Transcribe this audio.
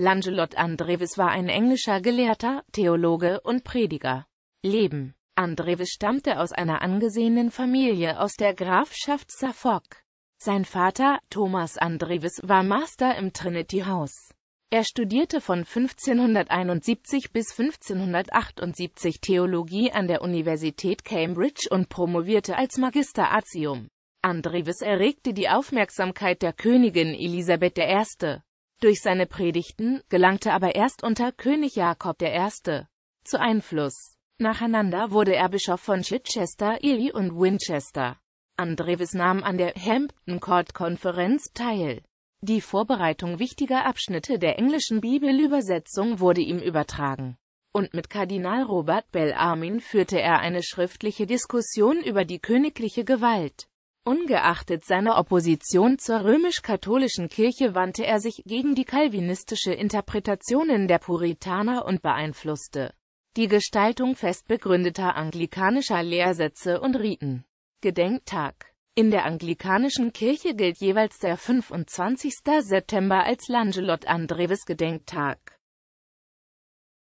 Langelot Andrevis war ein englischer Gelehrter, Theologe und Prediger. Leben Andrevis stammte aus einer angesehenen Familie aus der Grafschaft Suffolk. Sein Vater, Thomas Andrevis, war Master im Trinity House. Er studierte von 1571 bis 1578 Theologie an der Universität Cambridge und promovierte als Magister Artium. Andrevis erregte die Aufmerksamkeit der Königin Elisabeth I. Durch seine Predigten gelangte aber erst unter König Jakob I. zu Einfluss. Nacheinander wurde er Bischof von Chichester, Ely und Winchester. Andrews nahm an der Hampton Court Konferenz teil. Die Vorbereitung wichtiger Abschnitte der englischen Bibelübersetzung wurde ihm übertragen. Und mit Kardinal Robert Bellarmin führte er eine schriftliche Diskussion über die königliche Gewalt. Ungeachtet seiner Opposition zur römisch-katholischen Kirche wandte er sich gegen die kalvinistische Interpretationen der Puritaner und beeinflusste die Gestaltung fest begründeter anglikanischer Lehrsätze und Riten. Gedenktag In der anglikanischen Kirche gilt jeweils der 25. September als Lancelot Andreves Gedenktag.